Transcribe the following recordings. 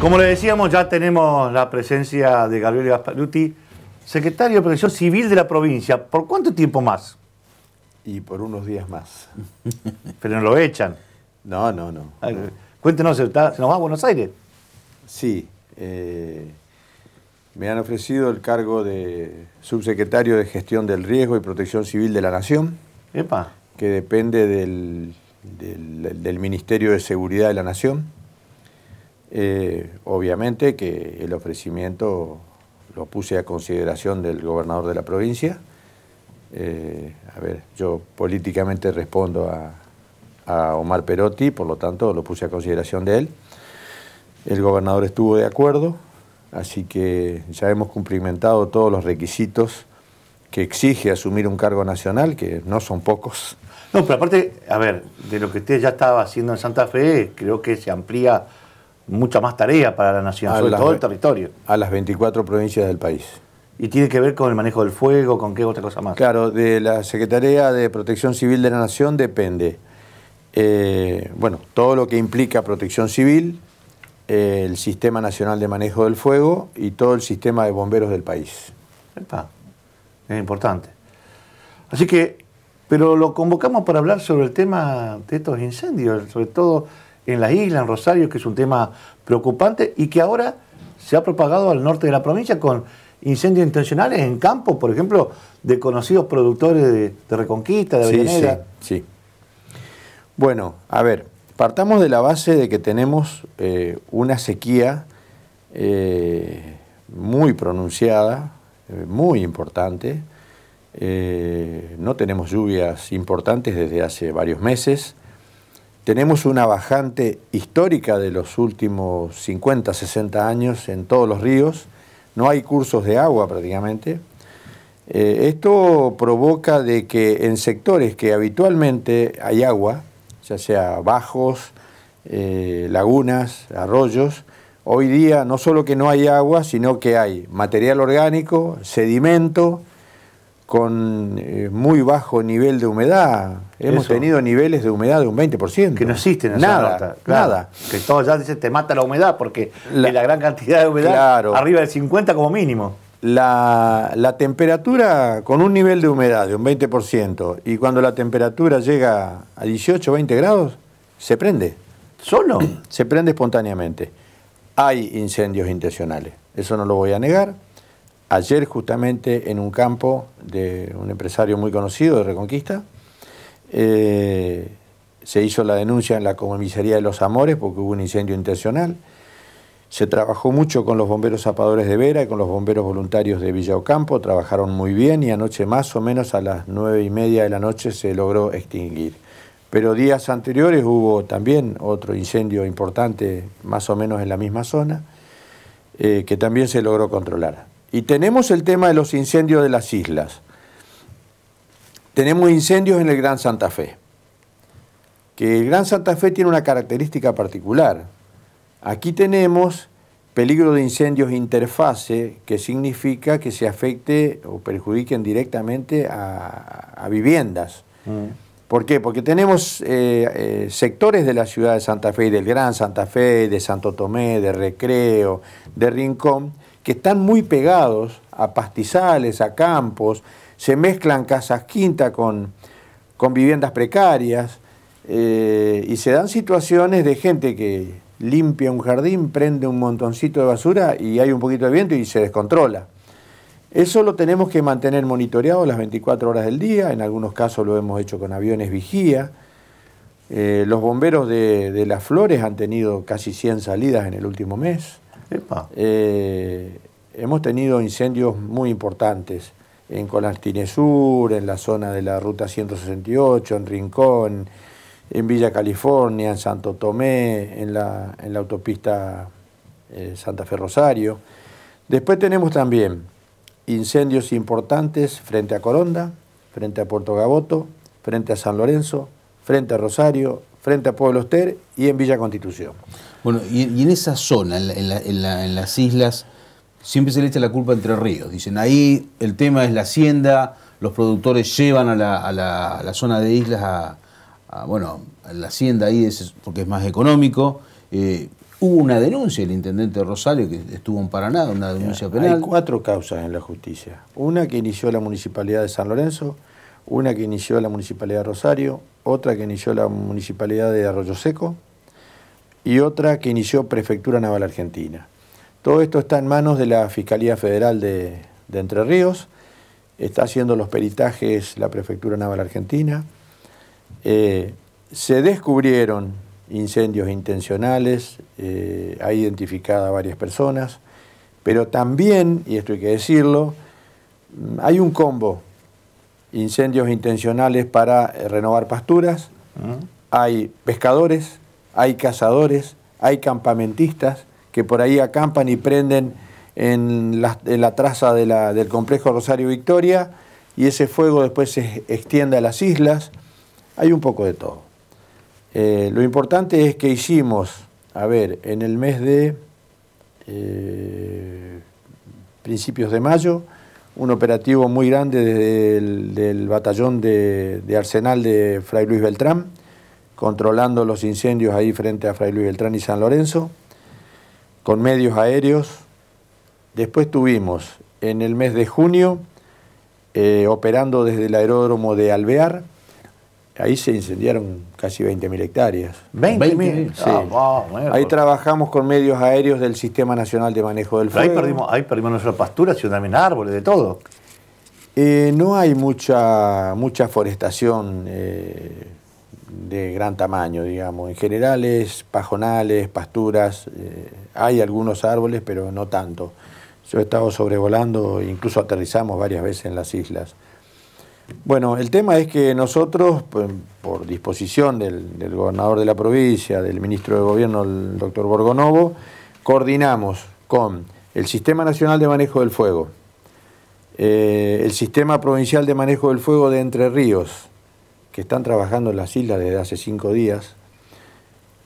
Como le decíamos, ya tenemos la presencia de Gabriel Gasparuti, secretario de Protección Civil de la provincia. ¿Por cuánto tiempo más? Y por unos días más. Pero no lo echan. No, no, no. cuéntenos, ¿se, nos va a Buenos Aires? Sí. Eh, me han ofrecido el cargo de subsecretario de Gestión del Riesgo y Protección Civil de la Nación. Epa. Que depende del Ministerio de Seguridad de la Nación. Eh, obviamente que el ofrecimiento lo puse a consideración del gobernador de la provincia. Eh, a ver, yo políticamente respondo a, a, Omar Perotti, por lo tanto lo puse a consideración de él. El gobernador estuvo de acuerdo, así que ya hemos cumplimentado todos los requisitos que exige asumir un cargo nacional, que no son pocos. No, pero aparte, a ver, de lo que usted ya estaba haciendo en Santa Fe, creo que se amplía mucha más tarea para la nación, sobre todo el territorio. A las 24 provincias del país. ¿Y tiene que ver con el manejo del fuego, con qué otra cosa más? Claro, de la Secretaría de Protección Civil de la Nación depende. Eh, bueno, todo lo que implica protección civil, eh, el Sistema Nacional de Manejo del Fuego y todo el sistema de bomberos del país. es importante. Así que, pero lo convocamos para hablar sobre el tema de estos incendios, sobre todo en la isla, en Rosario, que es un tema preocupante y que ahora se ha propagado al norte de la provincia con incendios intencionales en campos, por ejemplo, de conocidos productores de, Reconquista, de Avellaneda. Sí, sí, Bueno, a ver, partamos de la base de que tenemos eh, una sequía eh, muy pronunciada, eh, muy importante. no tenemos lluvias importantes desde hace varios meses. Tenemos una bajante histórica de los últimos 50, 60 años en todos los ríos. No hay cursos de agua prácticamente. Eh, esto provoca de que en sectores que habitualmente hay agua, ya sea bajos, eh, lagunas, arroyos, hoy día no solo que no hay agua, sino que hay material orgánico, sedimento, con eh, muy bajo nivel de humedad. Hemos tenido niveles de humedad de un 20%. Que no existen nada, Nada. Que todos ya dice te mata la humedad porque la, gran cantidad de humedad arriba del 50 como mínimo. La, la, temperatura con un nivel de humedad de un 20% y cuando la temperatura llega a 18 20 grados, se prende. ¿Solo? Se prende espontáneamente. Hay incendios intencionales, eso no lo voy a negar ayer justamente en un campo de un empresario muy conocido de Reconquista. Eh, se hizo la denuncia en la comisaría de los Amores porque hubo un incendio intencional. Se trabajó mucho con los bomberos zapadores de Vera y con los bomberos voluntarios de Villa Ocampo, trabajaron muy bien y anoche más o menos a las nueve y media de la noche se logró extinguir. Pero días anteriores hubo también otro incendio importante, más o menos en la misma zona, eh, que también se logró controlar. Y tenemos el tema de los incendios de las islas. Tenemos incendios en el Gran Santa Fe. Que el Gran Santa Fe tiene una característica particular. Aquí tenemos peligro de incendios interfase, que significa que se afecte o perjudiquen directamente a, viviendas. Mm. ¿Por qué? Porque tenemos eh, eh, sectores de la ciudad de Santa Fe y del Gran Santa Fe, de Santo Tomé, de Recreo, de Rincón, que están muy pegados a pastizales, a campos, se mezclan casas quinta con, viviendas precarias eh, y se dan situaciones de gente que limpia un jardín, prende un montoncito de basura y hay un poquito de viento y se descontrola. Eso lo tenemos que mantener monitoreado las 24 horas del día, en algunos casos lo hemos hecho con aviones vigía. Eh, los bomberos de, de Las Flores han tenido casi 100 salidas en el último mes. Eh, hemos tenido incendios muy importantes en Sur, en la zona de la Ruta 168, en Rincón, en Villa California, en Santo Tomé, en la, autopista eh, Santa Fe Rosario. Después tenemos también incendios importantes frente a Coronda, frente a Puerto Gaboto, frente a San Lorenzo, frente a Rosario, frente a Pueblo Ester y en Villa Constitución. Bueno, y, en esa zona, en, las islas, siempre se le echa la culpa Entre Ríos. Dicen, ahí el tema es la hacienda, los productores llevan a la, zona de islas a, bueno, la hacienda ahí es, porque es más económico. Eh, hubo una denuncia el intendente Rosario que estuvo en Paraná, una denuncia penal. Hay cuatro causas en la justicia. Una que inició la municipalidad de San Lorenzo, una que inició la municipalidad de Rosario, otra que inició la municipalidad de Arroyo Seco, y otra que inició Prefectura Naval Argentina. Todo esto está en manos de la Fiscalía Federal de, Entre Ríos, está haciendo los peritajes la Prefectura Naval Argentina. Eh, se descubrieron incendios intencionales, eh, ha identificado a varias personas, pero también, y esto hay que decirlo, mm, hay un combo, incendios intencionales para eh, renovar pasturas, mm. hay pescadores hay cazadores, hay campamentistas que por ahí acampan y prenden en la, traza del complejo Rosario Victoria y ese fuego después se extiende a las islas. Hay un poco de todo. Eh, lo importante es que hicimos, a ver, en el mes de eh, principios de mayo, un operativo muy grande desde el, del batallón de, de, Arsenal de Fray Luis Beltrán, controlando los incendios ahí frente a Fray Luis Beltrán y San Lorenzo, con medios aéreos. Después tuvimos en el mes de junio, eh, operando desde el aeródromo de Alvear, ahí se incendiaron casi 20.000 hectáreas. ¿20.000? Sí. Ah, ahí trabajamos con medios aéreos del Sistema Nacional de Manejo del Fuego. ahí perdimos, ahí perdimos nuestra también árboles, de todo. Eh, no hay mucha, mucha forestación. Eh, de gran tamaño, digamos. En general pajonales, pasturas, eh, hay algunos árboles, pero no tanto. Yo he estado sobrevolando, incluso aterrizamos varias veces en las islas. Bueno, el tema es que nosotros, por, disposición del, gobernador de la provincia, del ministro de Gobierno, el doctor Borgonovo, coordinamos con el Sistema Nacional de Manejo del Fuego, eh, el Sistema Provincial de Manejo del Fuego de Entre Ríos, que están trabajando en las islas desde hace cinco días,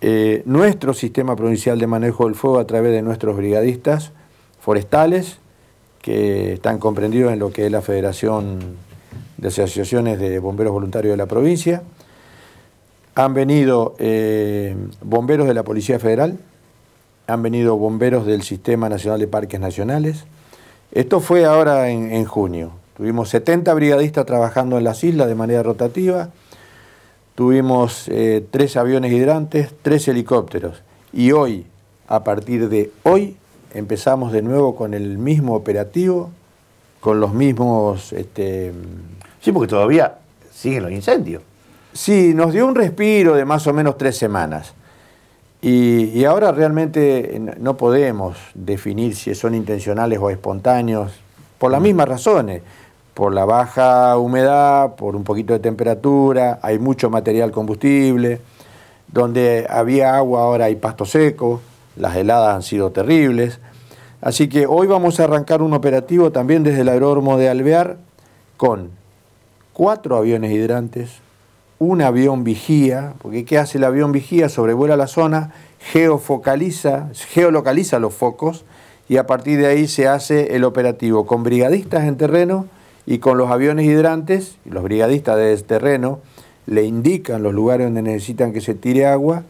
eh, nuestro sistema provincial de manejo del fuego a través de nuestros brigadistas forestales, que están comprendidos en lo que es la Federación de Asociaciones de Bomberos Voluntarios de la provincia. Han venido eh, bomberos de la Policía Federal, han venido bomberos del Sistema Nacional de Parques Nacionales. Esto fue ahora en, en junio. Tuvimos 70 brigadistas trabajando en las islas de manera rotativa, tuvimos eh, tres aviones hidrantes, tres helicópteros. Y hoy, a partir de hoy, empezamos de nuevo con el mismo operativo, con los mismos... Este... Sí, porque todavía siguen los incendios. Sí, nos dio un respiro de más o menos tres semanas. Y, y ahora realmente eh, no podemos definir si son intencionales o espontáneos, por las mismas razones por la baja humedad, por un poquito de temperatura, hay mucho material combustible, donde había agua ahora hay pasto seco, las heladas han sido terribles. Así que hoy vamos a arrancar un operativo también desde el aeródromo de Alvear con cuatro aviones hidrantes, un avión vigía, porque ¿qué hace el avión vigía? Sobrevuela la zona, geofocaliza, geolocaliza los focos y a partir de ahí se hace el operativo con brigadistas en terreno, y con los aviones hidrantes, los brigadistas de terreno, le indican los lugares donde necesitan que se tire agua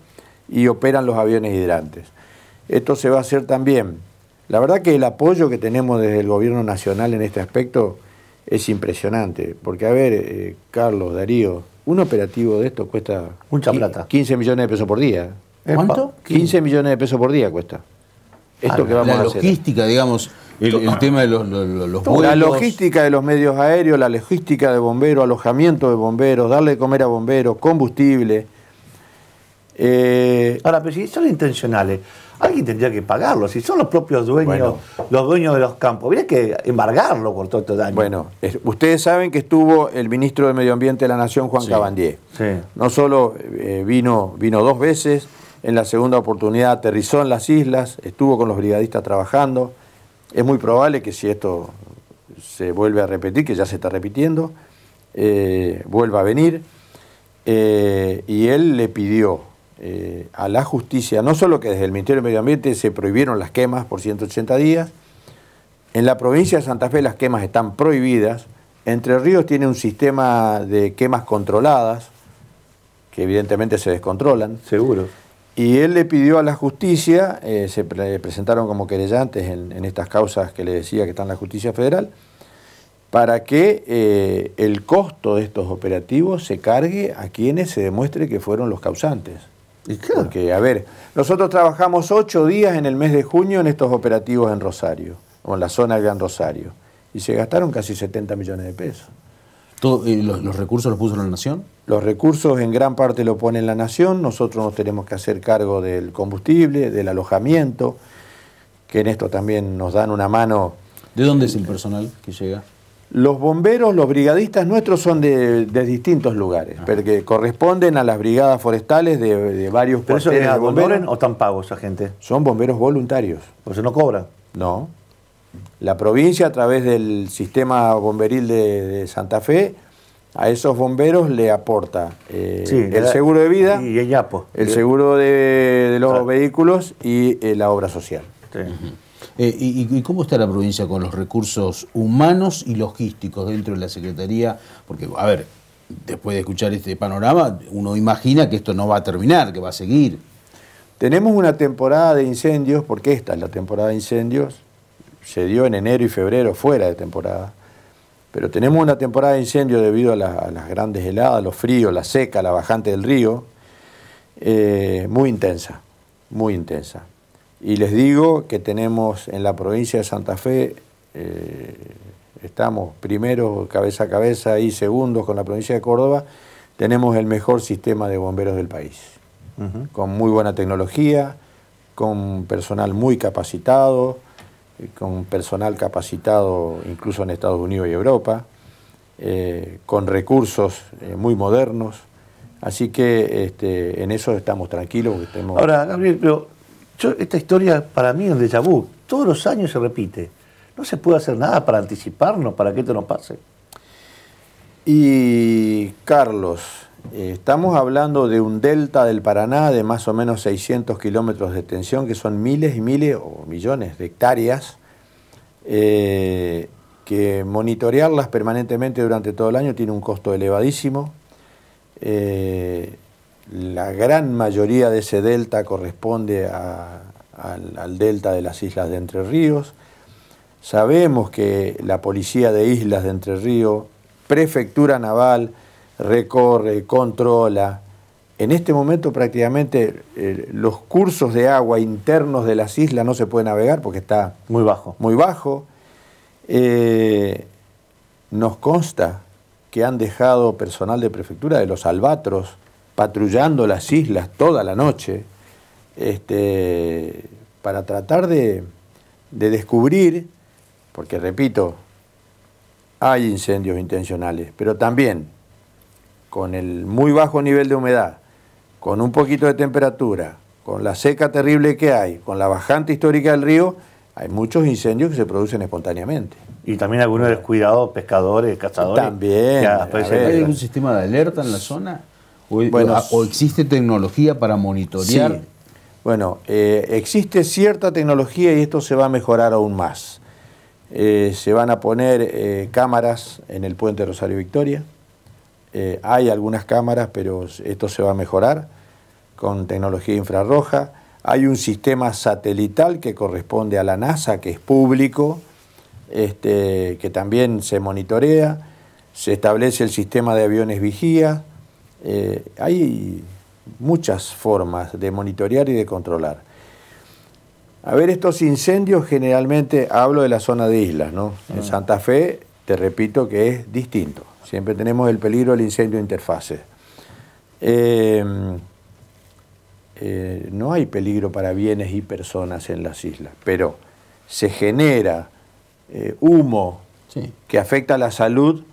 y operan los aviones hidrantes. Esto se va a hacer también. La verdad que el apoyo que tenemos desde el gobierno nacional en este aspecto es impresionante, porque a ver, eh, Carlos, Darío, un operativo de esto cuesta mucha plata. 15 millones de pesos por día. ¿Cuánto? 15 millones de pesos por día cuesta. Esto que vamos a hacer. logística, digamos. El, tema de los, los, La logística de los medios aéreos, la logística de bomberos, alojamiento de bomberos, darle de comer a bomberos, combustible. Eh, Ahora, pero si son intencionales, alguien tendría que pagarlo. Si son los propios dueños, los dueños de los campos, habría que embargarlo por todo este daño. Bueno, ustedes saben que estuvo el ministro de Medio Ambiente de la Nación, Juan sí. No solo eh, vino, vino dos veces, en la segunda oportunidad aterrizó en las islas, estuvo con los brigadistas trabajando. Es muy probable que si esto se vuelve a repetir, que ya se está repitiendo, eh, vuelva a venir. Eh, y él le pidió eh, a la justicia, no solo que desde el Ministerio de Medio Ambiente se prohibieron las quemas por 180 días, en la provincia de Santa Fe las quemas están prohibidas, Entre Ríos tiene un sistema de quemas controladas, que evidentemente se descontrolan. Seguro. Y él le pidió a la justicia, eh, se presentaron como querellantes en, estas causas que le decía que están en la justicia federal, para que eh, el costo de estos operativos se cargue a quienes se demuestre que fueron los causantes. ¿Y Porque, a ver, nosotros trabajamos ocho días en el mes de junio en estos operativos en Rosario, o en la zona de Gran Rosario, y se gastaron casi 70 millones de pesos. Eh, los, recursos los puso la Nación? Los recursos en gran parte lo pone la Nación. Nosotros nos tenemos que hacer cargo del combustible, del alojamiento, que en esto también nos dan una mano. ¿De dónde es el personal que llega? Los bomberos, los brigadistas nuestros son de, distintos lugares, ah. porque corresponden a las brigadas forestales de, varios ¿Pero eso es bomberos o están pagos esa gente? Son bomberos voluntarios. ¿Pues no cobran? No la provincia a través del sistema bomberil de, Santa Fe, a esos bomberos le aporta eh, el seguro de vida, y el, el seguro de, los vehículos y eh, la obra social. Eh, y, y, cómo está la provincia con los recursos humanos y logísticos dentro de la Secretaría? Porque, a ver, después de escuchar este panorama, uno imagina que esto no va a terminar, que va a seguir. Tenemos una temporada de incendios, porque esta es la temporada de incendios, se dio en enero y febrero fuera de temporada. Pero tenemos una temporada de incendio debido a, las grandes heladas, los fríos, la seca, la bajante del río, eh, muy intensa, muy intensa. Y les digo que tenemos en la provincia de Santa Fe, eh, estamos primero cabeza a cabeza y segundos con la provincia de Córdoba, tenemos el mejor sistema de bomberos del país, con muy buena tecnología, con personal muy capacitado eh, con personal capacitado incluso en Estados Unidos y Europa, eh, con recursos eh, muy modernos. Así que este, en eso estamos tranquilos. Ahora, Gabriel, esta historia para mí es de vu. Todos los años se repite. ¿No se puede hacer nada para anticiparnos para que esto no pase? Y Carlos, eh, estamos hablando de un delta del Paraná de más o menos 600 kilómetros de extensión que son miles y miles o millones de hectáreas, eh, que monitorearlas permanentemente durante todo el año tiene un costo elevadísimo. Eh, la gran mayoría de ese delta corresponde al delta de las islas de Entre Ríos. Sabemos que la policía de islas de Entre Ríos, prefectura naval, recorre, controla. En este momento prácticamente eh, los cursos de agua internos de las islas no se puede navegar porque está muy bajo. Muy bajo. Eh, nos consta que han dejado personal de prefectura de los albatros patrullando las islas toda la noche este, para tratar de, de descubrir, porque repito, hay incendios intencionales, pero también con el muy bajo nivel de humedad, con un poquito de temperatura, con la seca terrible que hay, con la bajante histórica del río, hay muchos incendios que se producen espontáneamente. Y también algunos descuidados, pescadores, cazadores. También. ¿Hay algún sistema de alerta en la zona? ¿O, existe tecnología para monitorear? Bueno, eh, existe cierta tecnología y esto se va a mejorar aún más. Eh, se van a poner eh, cámaras en el puente Rosario Victoria, eh, hay algunas cámaras, pero esto se va a mejorar con tecnología infrarroja. Hay un sistema satelital que corresponde a la NASA, que es público, este, que también se monitorea. Se establece el sistema de aviones vigía. Eh, hay muchas formas de monitorear y de controlar. A ver, estos incendios generalmente hablo de la zona de islas, ¿no? En mm. Santa Fe, te repito que es distinto. Siempre tenemos el peligro del incendio de interfaces. Eh, eh, no hay peligro para bienes y personas en las islas, pero se genera eh, humo que afecta a la salud,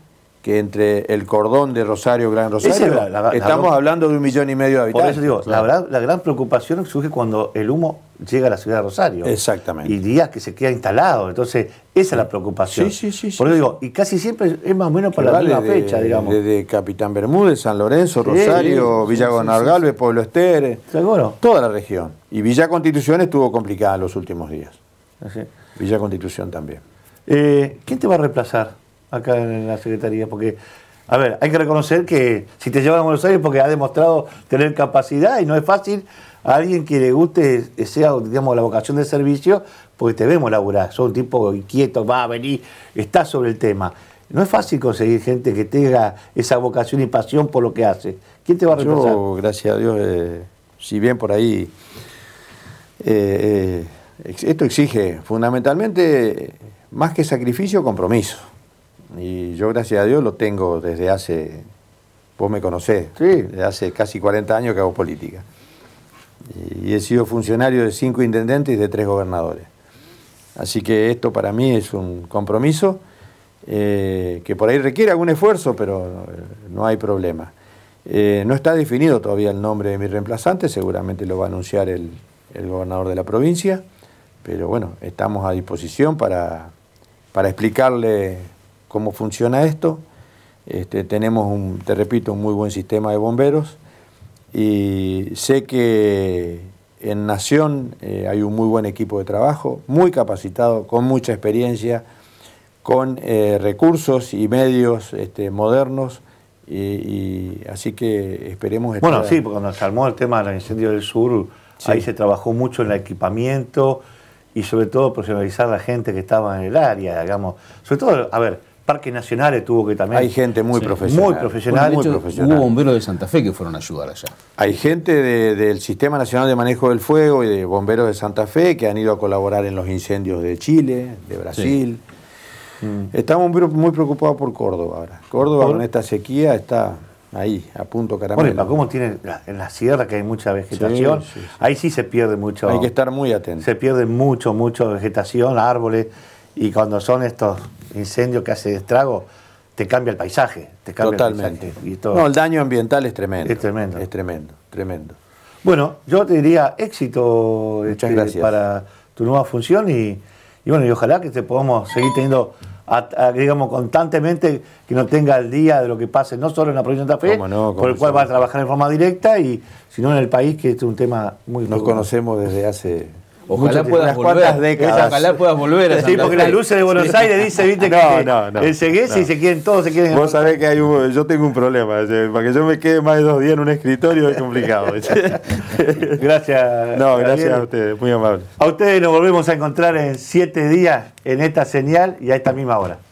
que entre el cordón de Rosario, Gran Rosario, estamos hablando de un millón y medio de habitantes. Por eso digo, la gran preocupación surge cuando el humo llega a la ciudad de Rosario. Exactamente. Y días que se queda instalado. Entonces, esa es la preocupación. Sí, sí, sí. Por eso digo, y casi siempre es más o menos para la misma fecha, digamos. Desde Capitán Bermúdez, San Lorenzo, Rosario, Villagonal Villa Pueblo Ester. Seguro. Toda la región. Y Villa Constitución estuvo complicada en los últimos días. Villa Constitución también. Eh, ¿Quién te va a reemplazar acá en la Secretaría? Porque a ver, hay que reconocer que si te lleva a Buenos Aires porque ha demostrado tener capacidad y no es fácil a alguien que le guste, eh, sea, digamos, la vocación de servicio, porque te vemos laburar, sos un tipo inquieto, va a venir, está sobre el tema. No es fácil conseguir gente que tenga esa vocación y pasión por lo que hace. ¿Quién te va a reemplazar? Yo, gracias a Dios, eh, si bien por ahí eh, esto exige fundamentalmente más que sacrificio, compromiso. Y yo, gracias a Dios, lo tengo desde hace, vos me conocés, desde hace casi 40 años que hago política. Y he sido funcionario de cinco intendentes y de tres gobernadores. Así que esto para mí es un compromiso eh, que por ahí requiere algún esfuerzo, pero no hay problema. Eh, no está definido todavía el nombre de mi reemplazante, seguramente lo va a anunciar el, gobernador de la provincia, pero bueno, estamos a disposición para, para explicarle cómo funciona esto. Este, tenemos, un, te repito, un muy buen sistema de bomberos y sé que en Nación eh, hay un muy buen equipo de trabajo, muy capacitado, con mucha experiencia, con eh, recursos y medios este, modernos. Y, así que esperemos. Bueno, sí, porque cuando se armó el tema del incendio del sur, ahí se trabajó mucho en el equipamiento y sobre todo profesionalizar a la gente que estaba en el área, digamos. Sobre todo, a ver, parques nacionales tuvo que también. Hay gente muy profesional. Muy profesional. Hubo bomberos de Santa Fe que fueron a ayudar allá. Hay gente del Sistema Nacional de Manejo del Fuego y de bomberos de Santa Fe que han ido a colaborar en los incendios de Chile, de Brasil. Mm. Estamos muy, preocupados por Córdoba ahora. Córdoba con esta sequía está ahí, a punto caramelo. Bueno, ¿cómo tiene en la sierra que hay mucha vegetación, ahí sí se pierde mucho. Hay que estar muy atento. Se pierde mucho, mucho vegetación, árboles y cuando son estos incendios que hacen estrago, te cambia el paisaje. Te Totalmente. No, el daño ambiental es tremendo. Es tremendo. Es tremendo, tremendo. Bueno, yo te diría éxito Muchas este, para tu nueva función y, bueno, y ojalá que te podamos seguir teniendo, digamos, constantemente, que no tenga el día de lo que pase, no solo en la provincia de Santa Fe, por el cual va a trabajar en forma directa, sino en el país, que es un tema muy... Nos conocemos desde hace Ojalá puedas volver. Ojalá volver a Sí, porque las luces de Buenos Aires dice viste, que no, no, no, y se quieren, todos se quieren. Vos sabés que hay yo tengo un problema. Eh, para que yo me quede más de dos días en un escritorio es complicado. Eh. gracias. No, gracias a ustedes, muy amable A ustedes nos volvemos a encontrar en siete días en esta señal y a esta misma hora.